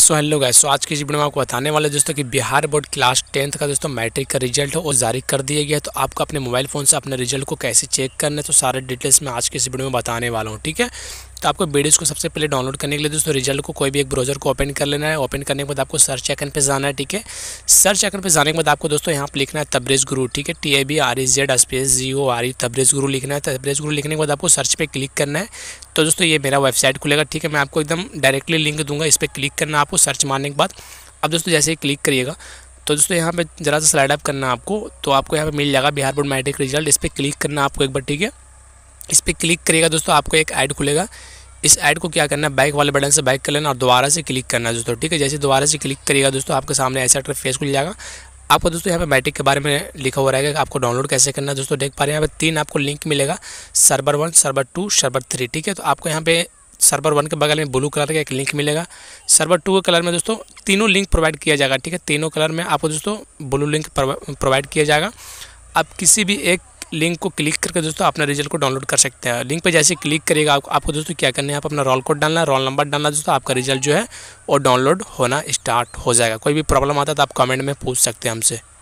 so hello guys so आज की video में आपको बताने वाले दोस्तों कि बिहार बोर्ड क्लास टेंथ का दोस्तों मैट्रिक का रिजल्ट है वो जारी कर दिया गया है तो आपको अपने मोबाइल फ़ोन से अपने रिजल्ट को कैसे चेक करना है तो सारे डिटेल्स मैं आज की इस वीडियो में बताने वाला हूँ ठीक है तो आपको बीडीज को सबसे पहले डाउनलोड करने के लिए दोस्तों रिजल्ट को कोई भी एक ब्राउजर को ओपन कर लेना है ओपन करने के बाद आपको सर्च आइकन पे जाना है ठीक है सर्च आइकन पे जाने के बाद आपको दोस्तों यहाँ पर लिखना है तब्रेज गुरु ठीक है T I B R S Z space G O R E Guru लिखना है तब्रेज गुरु लिखने के बाद आपको सर्च पर क्लिक करना है तो दोस्तों ये मेरा वेबसाइट खुलेगा ठीक है मैं आपको एकदम डायरेक्टली लिंक दूंगा इस पर क्लिक करना आपको सर्च मारने के बाद अब दोस्तों जैसे ही क्लिक करिएगा तो दोस्तों यहाँ पे ज़रा सा स्लाइड अप करना आपको तो आपको यहाँ पे मिल जाएगा बिहार बोर्ड मैट्रिक रिजल्ट इस पर क्लिक करना आपको एक बार ठीक है इस पर क्लिक करिएगा दोस्तों आपको एक ऐड खुलेगा इस ऐड को क्या करना है बाइक वाले बटन से बाइक कर लेना और दोबारा से क्लिक करना है दोस्तों ठीक है जैसे दोबारा से क्लिक करिएगा दोस्तों आपके सामने ऐसा फेस खुल जाएगा आपको दोस्तों यहाँ पे मैटिक के बारे में लिखा हुआ रहेगा आपको डाउनलोड कैसे करना है दोस्तों देख पा रहे हैं यहाँ पे तीन आपको लिंक मिलेगा server one server two server three ठीक है तो आपको यहाँ पे सर्वर वन के बगल में ब्लू कलर का एक लिंक मिलेगा सर्वर टू के कलर में दोस्तों तीनों लिंक प्रोवाइड किया जाएगा ठीक है तीनों कलर में आपको दोस्तों ब्लू लिंक प्रोवाइड किया जाएगा आप किसी भी एक लिंक को क्लिक करके दोस्तों अपना रिजल्ट को डाउनलोड कर सकते हैं लिंक पर जैसे क्लिक करेगा आप, आपको दोस्तों क्या करना है आप अपना रोल कोड डालना रोल नंबर डालना दोस्तों आपका रिजल्ट जो है वो डाउनलोड होना स्टार्ट हो जाएगा कोई भी प्रॉब्लम आता है तो आप कमेंट में पूछ सकते हैं हमसे